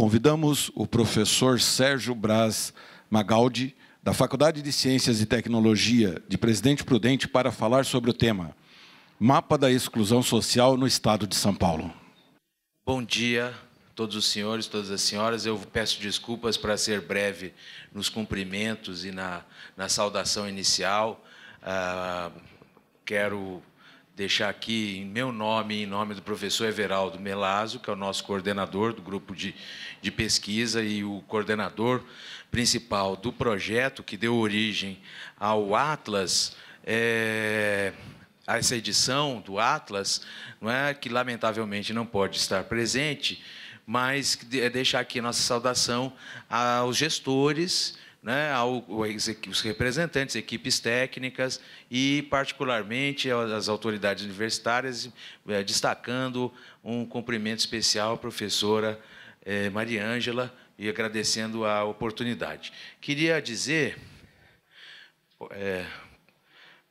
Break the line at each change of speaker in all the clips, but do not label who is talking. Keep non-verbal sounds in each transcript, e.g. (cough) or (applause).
convidamos o professor Sérgio Braz Magaldi, da Faculdade de Ciências e Tecnologia de Presidente Prudente, para falar sobre o tema Mapa da Exclusão Social no Estado de São Paulo. Bom dia, todos os senhores, todas as senhoras. Eu peço desculpas para ser breve nos cumprimentos e na, na saudação inicial. Ah, quero deixar aqui em meu nome e em nome do professor Everaldo Melazo que é o nosso coordenador do grupo de, de pesquisa e o coordenador principal do projeto que deu origem ao Atlas, é, a essa edição do Atlas, não é que lamentavelmente não pode estar presente, mas é deixar aqui nossa saudação aos gestores, né, ao, os representantes, equipes técnicas e, particularmente, as autoridades universitárias, eh, destacando um cumprimento especial à professora eh, Maria Ângela e agradecendo a oportunidade. Queria dizer. É,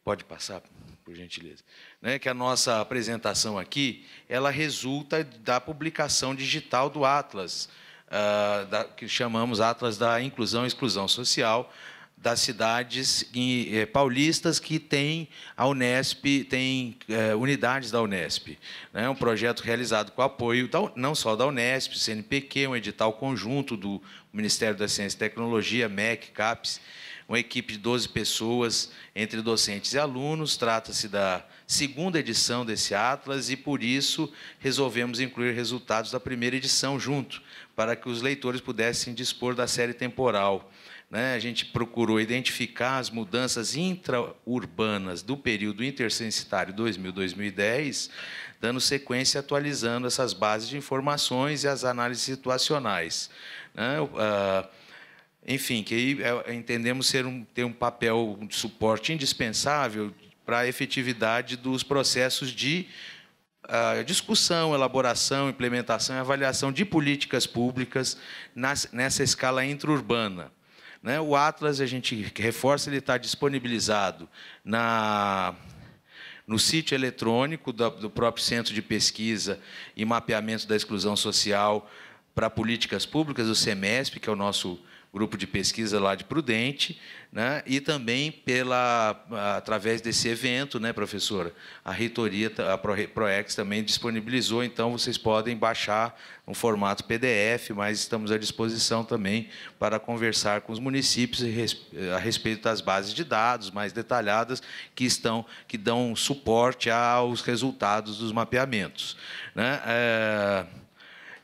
pode passar, por gentileza, né, que a nossa apresentação aqui ela resulta da publicação digital do Atlas uh, da, que chamamos Atlas da Inclusão e Exclusão Social, das cidades eh, paulistas que tem a Unesp, tem eh, unidades da Unesp. É né? um projeto realizado com apoio da, não só da Unesp, CNPq, um edital conjunto do Ministério da Ciência e Tecnologia, MEC, CAPES, uma equipe de 12 pessoas, entre docentes e alunos. Trata-se da segunda edição desse Atlas e, por isso, resolvemos incluir resultados da primeira edição junto, para que os leitores pudessem dispor da série temporal. Né? A gente procurou identificar as mudanças intraurbanas do período intercensitário 2000-2010, dando sequência e atualizando essas bases de informações e as análises situacionais. Né? Ah, enfim, que aí é, entendemos ser um, ter um papel de suporte indispensável para a efetividade dos processos de uh, discussão, elaboração, implementação e avaliação de políticas públicas nas, nessa escala intraurbana. Né? O Atlas, a gente reforça, ele está disponibilizado na no sítio eletrônico do próprio Centro de Pesquisa e Mapeamento da Exclusão Social para Políticas Públicas, o Semesp que é o nosso grupo de pesquisa lá de Prudente, né? e também pela através desse evento, né, professora, a reitoria, a Proex também disponibilizou, então vocês podem baixar um formato PDF, mas estamos à disposição também para conversar com os municípios a respeito das bases de dados mais detalhadas que estão que dão suporte aos resultados dos mapeamentos, né? Eh,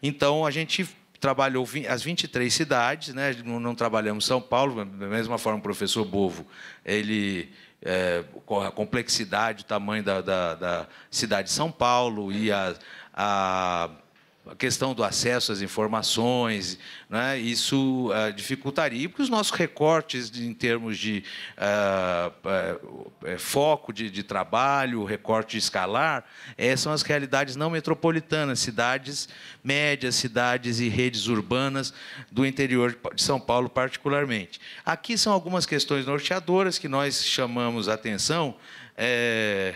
então a gente trabalhou as 23 cidades, né? não, não trabalhamos São Paulo, da mesma forma o professor Bovo, ele é, a complexidade, o tamanho da, da, da, cidade de São Paulo e a, a a questão do acesso às informações, né, isso uh, dificultaria, porque os nossos recortes de, em termos de uh, uh, foco de, de, trabalho, recorte escalar, é, são as realidades não metropolitanas, cidades médias, cidades e redes urbanas do interior de São Paulo, particularmente. Aqui são algumas questões norteadoras que nós chamamos a atenção. É,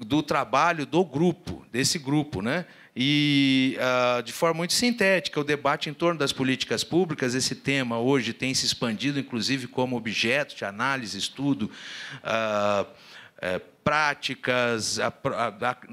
do trabalho do grupo, desse grupo, né? E ah, de forma muito sintética, o debate em torno das políticas públicas, esse tema hoje tem se expandido, inclusive como objeto de análise, estudo. Uh, eh, práticas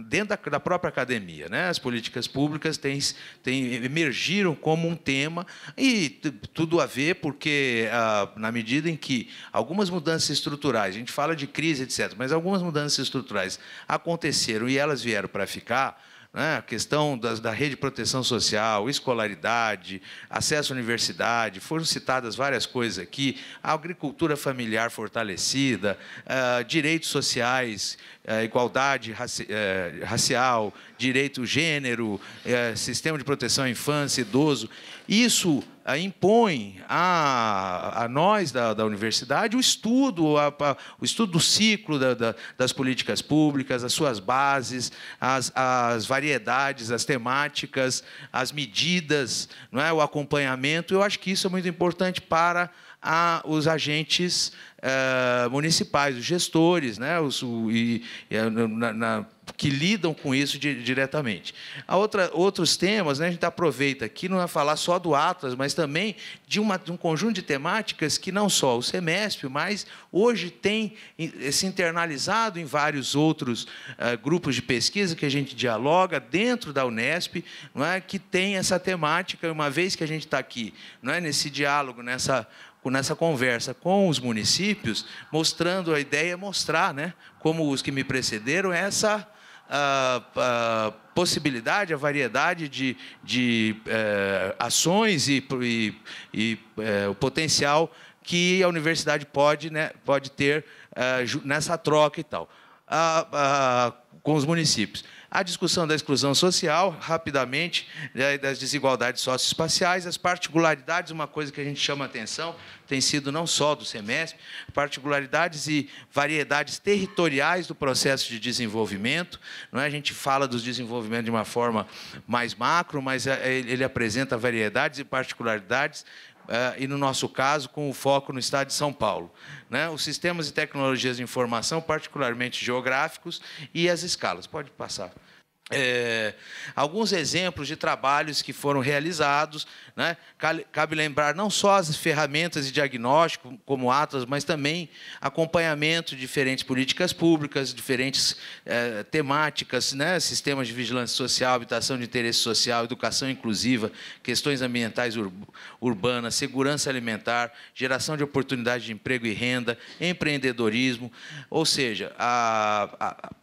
dentro da, própria academia. Né? As políticas públicas têm, têm, emergiram como um tema e tudo a ver, porque, ah, na medida em que algumas mudanças estruturais, a gente fala de crise, etc., mas algumas mudanças estruturais aconteceram e elas vieram para ficar, né? a questão da, da rede de proteção social, escolaridade, acesso à universidade, foram citadas várias coisas aqui, a agricultura familiar fortalecida, uh, direitos sociais é, igualdade raci é, racial, direito gênero, é, sistema de proteção à infância, idoso. Isso é, impõe a, a nós da, da, universidade o estudo, a, a, o estudo do ciclo da, da, das políticas públicas, as suas bases, as, as, variedades, as temáticas, as medidas, não é, o acompanhamento. Eu acho que isso é muito importante para a, os agentes uh, municipais, os gestores, né, os, o, e, e na, na, que lidam com isso diretamente. Há outra, outros temas, né, a gente aproveita aqui, não é falar só do Atlas, mas também de, uma, de um conjunto de temáticas que não só o semestre, mas hoje tem se internalizado em vários outros uh, grupos de pesquisa que a gente dialoga dentro da Unesp, não é, que tem essa temática, uma vez que a gente está aqui, não é, nesse diálogo, nessa nessa conversa com os municípios, mostrando a ideia, mostrar, né, como os que me precederam, essa a, ah, a ah, possibilidade, a variedade de, de eh, ações e, e, e eh, o potencial que a universidade pode, né, pode ter eh, nessa troca e tal, a, ah, com os municípios a discussão da exclusão social, rapidamente, né, das desigualdades socioespaciais, as particularidades, uma coisa que a gente chama atenção, tem sido não só do semestre, particularidades e variedades territoriais do processo de desenvolvimento. Não é? A gente fala dos desenvolvimentos de uma forma mais macro, mas é, ele apresenta variedades e particularidades é, e no nosso caso, com o foco no estado de São Paulo. Né? Os sistemas e tecnologias de informação, particularmente geográficos, e as escalas. Pode passar, é, alguns exemplos de trabalhos que foram realizados. Né? Cabe lembrar não só as ferramentas de diagnóstico, como Atlas, mas também acompanhamento de diferentes políticas públicas, diferentes é, temáticas, né? sistemas de vigilância social, habitação de interesse social, educação inclusiva, questões ambientais ur urbanas, segurança alimentar, geração de oportunidades de emprego e renda, empreendedorismo. Ou seja, a,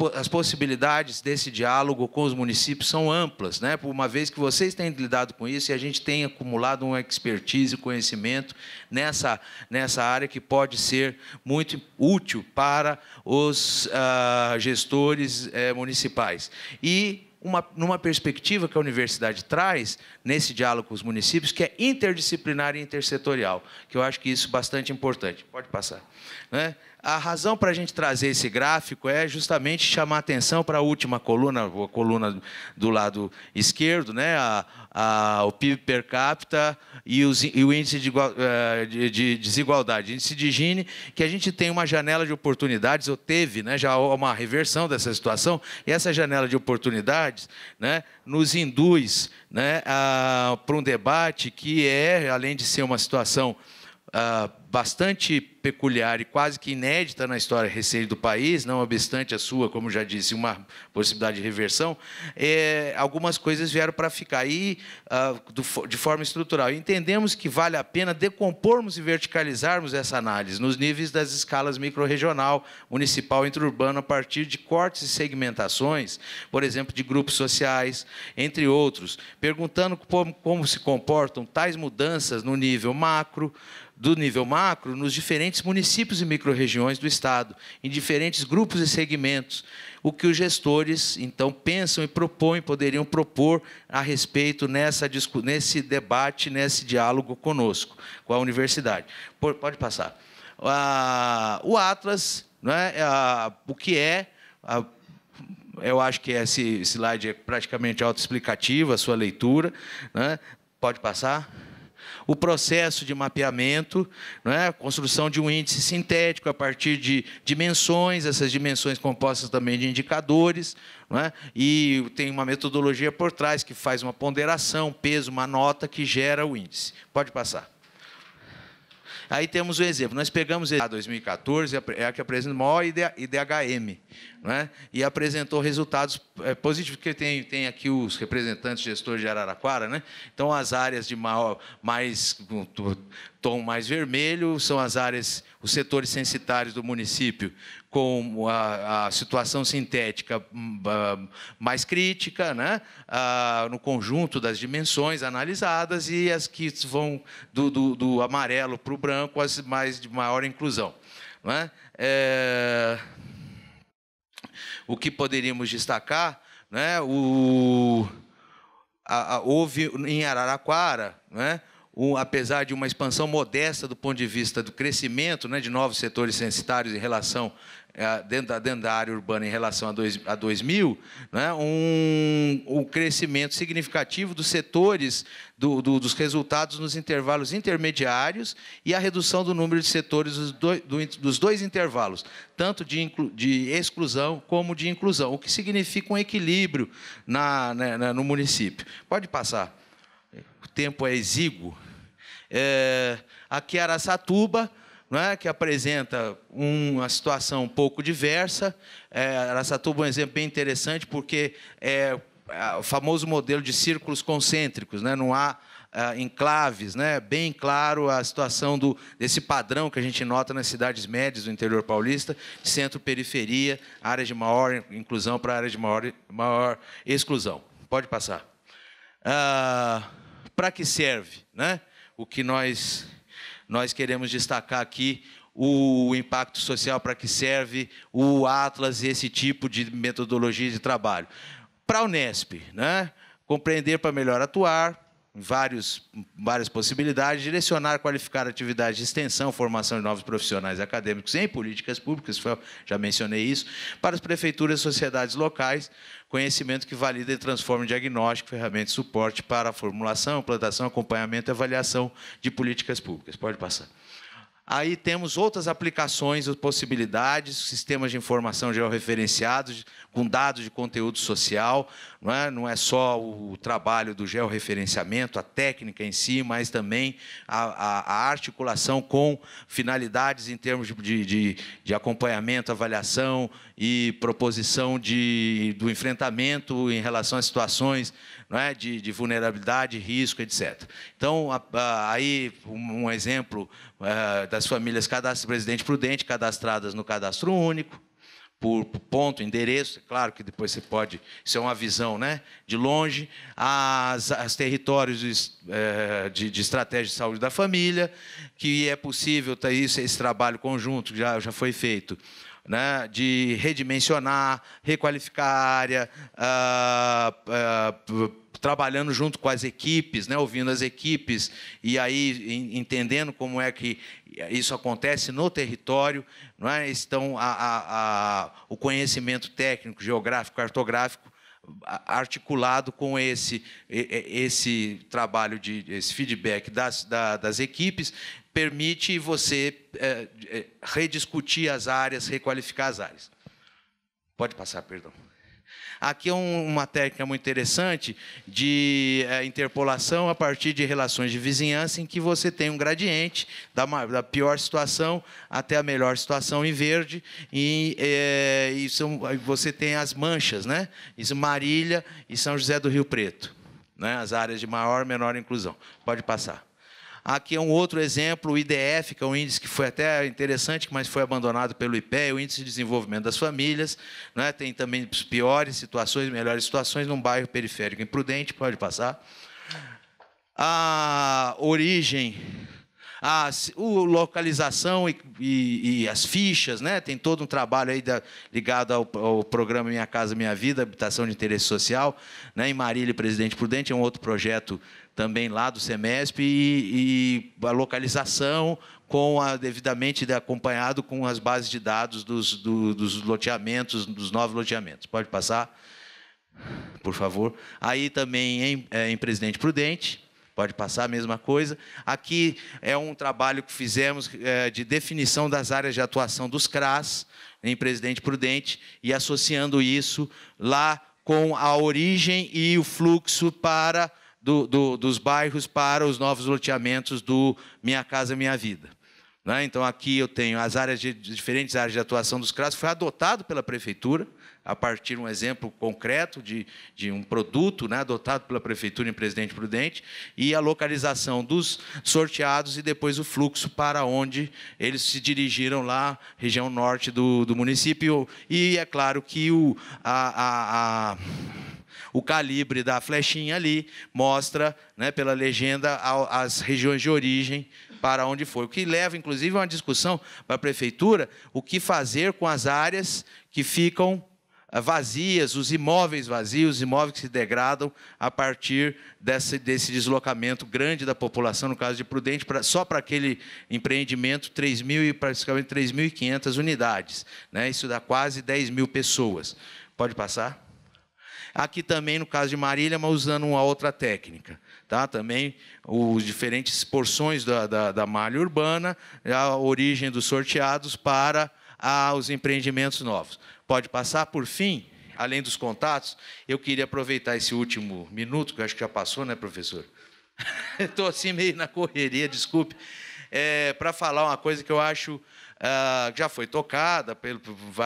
a, as possibilidades desse diálogo com os municípios são amplas, né? uma vez que vocês têm lidado com isso e a gente tem acumulado uma expertise e conhecimento nessa, nessa área que pode ser muito útil para os ah, gestores eh, municipais. E uma, numa perspectiva que a universidade traz nesse diálogo com os municípios, que é interdisciplinar e intersetorial, que eu acho que isso é bastante importante. Pode passar. Né? A razão para a gente trazer esse gráfico é justamente chamar atenção para a última coluna, a coluna do lado esquerdo, né? A, a, o PIB per capita e, os, e o índice eh, de, de, desigualdade, índice de Gini, que a gente tem uma janela de oportunidades, ou teve né? já uma reversão dessa situação, e essa janela de oportunidades né? nos induz né? para um debate que é, além de ser uma situação. Uh, bastante peculiar e quase que inédita na história recente do país, não obstante a sua, como já disse, uma possibilidade de reversão, é, algumas coisas vieram para ficar aí uh, de forma estrutural. E entendemos que vale a pena decompormos e verticalizarmos essa análise nos níveis das escalas microrregional, municipal e interurbano, a partir de cortes e segmentações, por exemplo, de grupos sociais, entre outros, perguntando como, como se comportam tais mudanças no nível macro, do nível macro, macro nos diferentes municípios e microrregiões do Estado, em diferentes grupos e segmentos, o que os gestores, então, pensam e propõem, poderiam propor a respeito nessa, nesse debate, nesse diálogo conosco, com a universidade. Pode passar. O Atlas, né, o que é eu acho que esse slide é praticamente autoexplicativo, a sua leitura. Né? Pode passar o processo de mapeamento, né, a construção de um índice sintético a partir de dimensões, essas dimensões compostas também de indicadores, né, e tem uma metodologia por trás que faz uma ponderação, peso, uma nota que gera o índice. Pode passar. Aí temos o um exemplo. Nós pegamos a 2014, é a que apresenta o maior IDHM, né? e apresentou resultados é, positivos, porque tem, tem aqui os representantes gestores de Araraquara. Né? Então, as áreas de maior, mais tom mais vermelho são as áreas, os setores censitários do município com a, a situação sintética hum, mais crítica, né? Ah, no conjunto das dimensões analisadas, e as que vão do, do, do amarelo para o branco, as mais de maior inclusão. né? é? Eh, o que poderíamos destacar, né? o... A, a, houve em Araraquara, né? apesar de uma expansão modesta do ponto de vista do crescimento né, de novos setores censitários em relação é, dentro da, dentro da área urbana em relação a, dois, a 2000, né, um, um crescimento significativo dos setores, do, do, dos resultados nos intervalos intermediários e a redução do número de setores dos dois, do, dos dois intervalos, tanto de, inclu, de exclusão como de inclusão, o que significa um equilíbrio na, na né, né, no município. Pode passar. O tempo é exíguo. É, aqui é Araçatuba é? que apresenta uma situação um pouco diversa. É, Aracatuba é um exemplo bem interessante, porque é, é o famoso modelo de círculos concêntricos, né? não há é, enclaves, né? bem claro a situação do, desse padrão que a gente nota nas cidades médias do interior paulista, centro-periferia, área de maior inclusão para área de maior, maior exclusão. Pode passar. Ah, para que serve né? o que nós nós queremos destacar aqui o impacto social para que serve o Atlas, esse tipo de metodologia de trabalho. Para a Unesp, né? compreender para melhor atuar, vários, várias possibilidades, direcionar, qualificar atividades de extensão, formação de novos profissionais acadêmicos em políticas públicas, já mencionei isso, para as prefeituras e sociedades locais, conhecimento que valida e transforma em diagnóstico, ferramenta de suporte para a formulação, implantação, acompanhamento e avaliação de políticas públicas. Pode passar. Aí temos outras aplicações, possibilidades, sistemas de informação georreferenciados, com dados de conteúdo social. Não é, não é só o trabalho do georreferenciamento, a técnica em si, mas também a, a articulação com finalidades em termos de, de, de, acompanhamento, avaliação e proposição de, do enfrentamento em relação a situações é? de, de, vulnerabilidade, risco, etc. Então, a, a, aí um, um exemplo é, das famílias cadastro presidente prudente, cadastradas no cadastro único, por, por ponto, endereço, é claro que depois você pode, isso é uma visão né, de longe, as, as territórios é, de, de, estratégia de saúde da família, que é possível, tá, isso, esse trabalho conjunto já, já foi feito, né, de redimensionar, requalificar a área, uh, uh, trabalhando junto com as equipes, né, ouvindo as equipes e aí entendendo como é que isso acontece no território. Não é? Então, a, a, a, o conhecimento técnico, geográfico, cartográfico articulado com esse, esse trabalho, de, esse feedback das, das equipes, permite você é, é, rediscutir as áreas, requalificar as áreas. Pode passar, perdão. Aqui é um, uma técnica muito interessante de é, interpolação a partir de relações de vizinhança, em que você tem um gradiente da, da pior situação até a melhor situação em verde, e, é, você tem as manchas, né? Isso Marília e São José do Rio Preto, né? as áreas de maior menor inclusão. Pode passar. Aqui é um outro exemplo, o IDF, que é um índice que foi até interessante, mas foi abandonado pelo IPE, o Índice de Desenvolvimento das Famílias. Né? Tem também piores situações, melhores situações, num bairro periférico imprudente, pode passar. A origem, a, localização e, e, e as fichas, né? tem todo um trabalho aí da, ligado ao, ao, programa Minha Casa Minha Vida, Habitação de Interesse Social, né? em Marília, Presidente Prudente, é um outro projeto também lá do SEMESP, e, e a localização com a, devidamente acompanhado com as bases de dados dos, do, dos loteamentos, dos loteamentos. Pode passar, por favor. Aí também em, é, em Presidente Prudente, pode passar a mesma coisa. Aqui é um trabalho que fizemos é, de definição das áreas de atuação dos CRAS em Presidente Prudente e associando isso lá com a origem e o fluxo para do, do, dos bairros para os novos loteamentos do Minha Casa Minha Vida. Né? Então, aqui eu tenho as áreas de, diferentes áreas de atuação dos CRAS, foi adotado pela prefeitura, a partir de um exemplo concreto de, de um produto né, adotado pela prefeitura em Presidente Prudente, e a localização dos sorteados e depois o fluxo para onde eles se dirigiram lá, região norte do, do município. E é claro que o, a, a, a o calibre da flechinha ali mostra, né, pela legenda, as regiões de origem para onde foi. O que leva, inclusive, a uma discussão para a prefeitura o que fazer com as áreas que ficam eh, vazias, os imóveis vazios, os imóveis que se degradam a partir desse, desse deslocamento grande da população, no caso de Prudente, pra, só para aquele empreendimento, 3 mil e praticamente 3.500 unidades. Né? Isso dá quase 10 mil pessoas. Pode passar? Aqui também, no caso de Marília, mas usando uma outra técnica. Tá? Também os diferentes porções da, da, da malha urbana, a origem dos sorteados para a, os empreendimentos novos. Pode passar, por fim, além dos contatos, eu queria aproveitar esse último minuto, que acho que já passou, né, professor? (laughs) Estou assim meio na correria, desculpe, é, para falar uma coisa que eu acho que ah, já foi tocada pelo,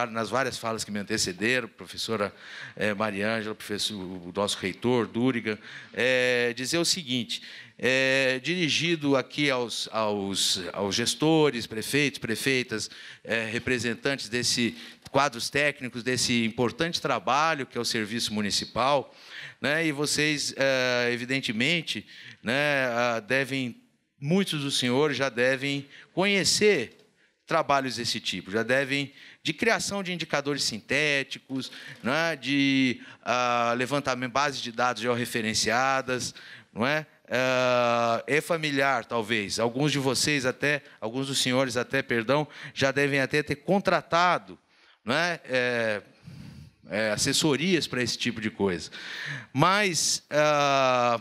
nas várias falas que me antecederam, professora é, Mariângela, professor, o nosso reitor, Dúriga, é, dizer o seguinte, é, dirigido aqui aos, aos, aos, gestores, prefeitos, prefeitas, é, representantes desse quadros técnicos desse importante trabalho que é o serviço municipal, né, e vocês, é, evidentemente, né, ah, devem, muitos dos senhores já devem conhecer trabalhos desse tipo, já devem de criação de indicadores sintéticos, né, de uh, levantamento bases de dados georreferenciadas, não é? Uh, ah, é familiar, talvez. Alguns de vocês até, alguns dos senhores até, perdão, já devem até ter contratado, não é? é, é assessorias para esse tipo de coisa. Mas uh,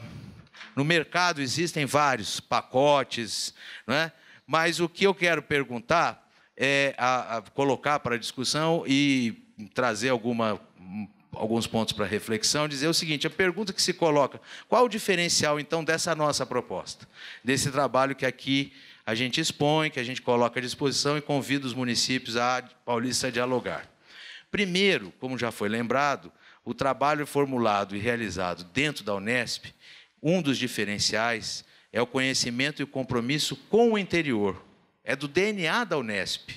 no mercado existem vários pacotes, não é? Mas o que eu quero perguntar, é a, a colocar para discussão e trazer alguma, alguns pontos para reflexão, dizer o seguinte: a pergunta que se coloca, qual o diferencial então dessa nossa proposta, desse trabalho que aqui a gente expõe, que a gente coloca à disposição e convida os municípios a Paulista a dialogar? Primeiro, como já foi lembrado, o trabalho formulado e realizado dentro da Unesp, um dos diferenciais é o conhecimento e o compromisso com o interior. É do DNA da Unesp,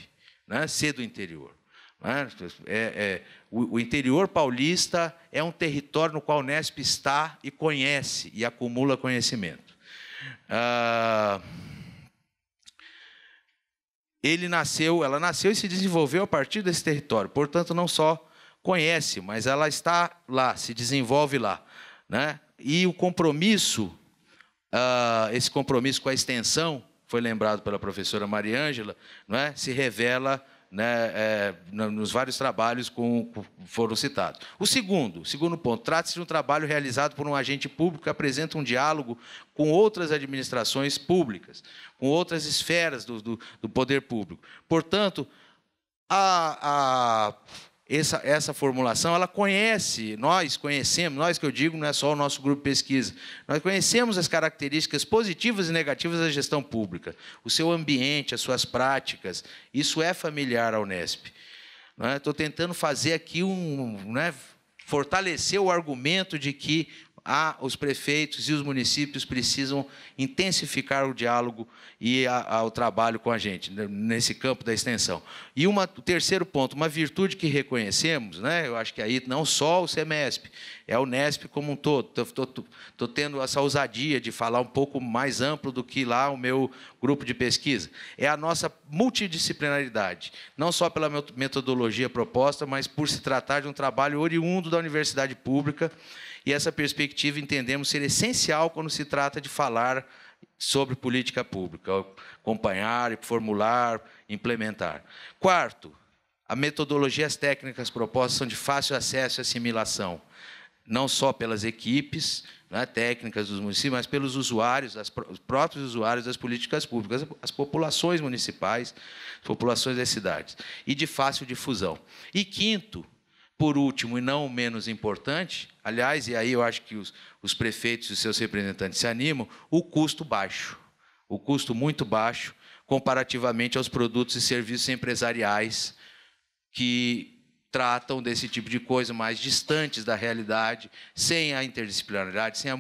né? ser do interior. Né? É, é, o, o, interior paulista é um território no qual a Unesp está e conhece e acumula conhecimento. Ah, ele nasceu, ela nasceu e se desenvolveu a partir desse território. Portanto, não só conhece, mas ela está lá, se desenvolve lá, né? E o compromisso uh, esse compromisso com a extensão, foi lembrado pela professora Mariângela, não é? se revela né, é, nos vários trabalhos que foram citados. O segundo, segundo ponto, trata-se de um trabalho realizado por um agente público que apresenta um diálogo com outras administrações públicas, com outras esferas do, do, do poder público. Portanto, a, a essa, essa formulação, ela conhece, nós conhecemos, nós que eu digo, não é só o nosso grupo de pesquisa, nós conhecemos as características positivas e negativas da gestão pública, o seu ambiente, as suas práticas, isso é familiar à Unesp. Estou né? tentando fazer aqui um. Né, fortalecer o argumento de que a, ah, os prefeitos e os municípios precisam intensificar o diálogo e a, a, o trabalho com a gente, né, nesse campo da extensão. E uma, o terceiro ponto, uma virtude que reconhecemos, né, eu acho que aí não só o CEMESP, é o NESP como um todo. Estou tendo essa ousadia de falar um pouco mais amplo do que lá o meu grupo de pesquisa. É a nossa multidisciplinaridade, não só pela metodologia proposta, mas por se tratar de um trabalho oriundo da universidade pública e essa perspectiva entendemos ser essencial quando se trata de falar sobre política pública, acompanhar, formular, implementar. Quarto, a metodologia e as técnicas propostas são de fácil acesso e assimilação, não só pelas equipes né, técnicas dos municípios, mas pelos usuários, as, os próprios usuários das políticas públicas, as, as populações municipais, as populações das cidades, e de fácil difusão. E quinto, por último, e não menos importante, aliás, e aí eu acho que os, os prefeitos e os seus representantes se animam, o custo baixo. O custo muito baixo comparativamente aos produtos e serviços empresariais que tratam desse tipo de coisa mais distantes da realidade, sem a interdisciplinaridade, sem a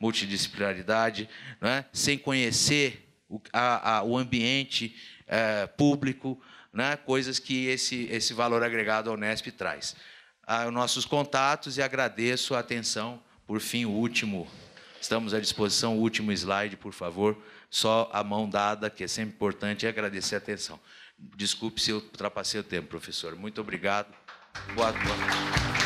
multidisciplinaridade, é, sem conhecer o, a, a, o ambiente é, público, né, coisas que esse, esse valor agregado ao NESP traz. Ah, nossos contatos e agradeço a atenção. Por fim, o último, estamos à disposição, o último slide, por favor. Só a mão dada, que é sempre importante, e é agradecer a atenção. Desculpe se eu ultrapassei o tempo, professor. Muito obrigado. Boa noite.